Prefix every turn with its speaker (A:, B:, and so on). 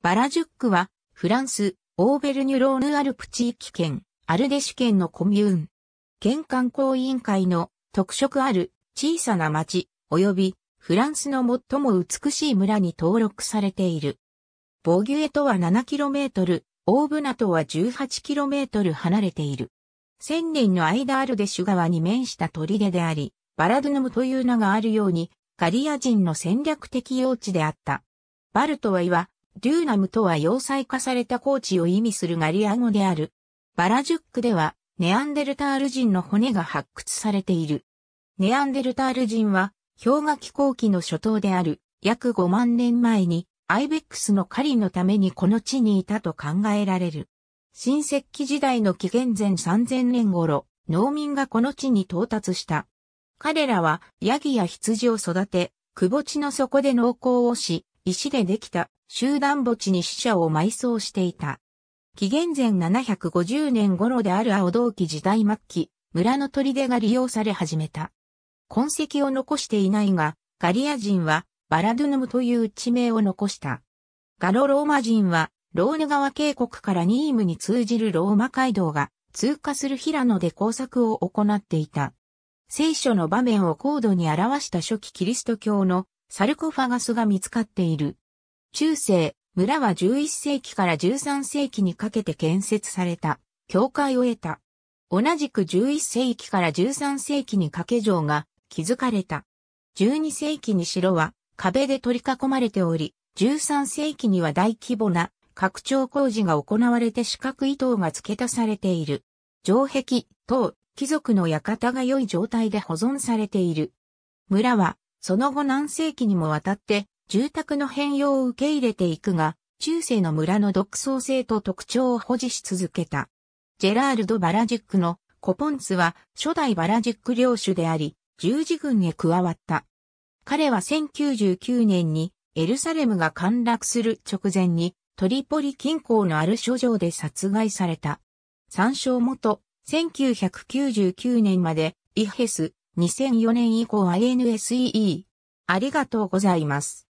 A: バラジュックは、フランス、オーベルニュローヌアルプ地域圏、アルデシュ県のコミューン。県観光委員会の特色ある小さな町、及びフランスの最も美しい村に登録されている。ボギュエとは 7km、オーブナとは 18km 離れている。千年の間アルデシュ川に面した砦であり、バラドゥヌムという名があるように、ガリア人の戦略的用地であった。バルトは岩、デューナムとは要塞化された高地を意味するガリア語である。バラジュックでは、ネアンデルタール人の骨が発掘されている。ネアンデルタール人は、氷河期後期の初頭である、約5万年前に、アイベックスの狩りのためにこの地にいたと考えられる。新石器時代の紀元前3000年頃、農民がこの地に到達した。彼らは、ヤギや羊を育て、くぼ地の底で農耕をし、石でできた集団墓地に死者を埋葬していた。紀元前750年頃である青銅器時代末期、村の砦が利用され始めた。痕跡を残していないが、ガリア人はバラドゥヌムという地名を残した。ガロローマ人は、ローヌ川渓谷からニームに通じるローマ街道が通過する平野で工作を行っていた。聖書の場面を高度に表した初期キリスト教のサルコファガスが見つかっている。中世、村は11世紀から13世紀にかけて建設された、教会を得た。同じく11世紀から13世紀に掛け城が築かれた。12世紀に城は壁で取り囲まれており、13世紀には大規模な拡張工事が行われて四角い塔が付け足されている。城壁、塔、貴族の館が良い状態で保存されている。村は、その後何世紀にもわたって住宅の変容を受け入れていくが、中世の村の独創性と特徴を保持し続けた。ジェラールド・バラジックのコポンツは初代バラジック領主であり、十字軍へ加わった。彼は1 9 9 9年にエルサレムが陥落する直前にトリポリ近郊のある諸城で殺害された。参照元、1999年までイヘス、2004年以降は n s e e ありがとうございます。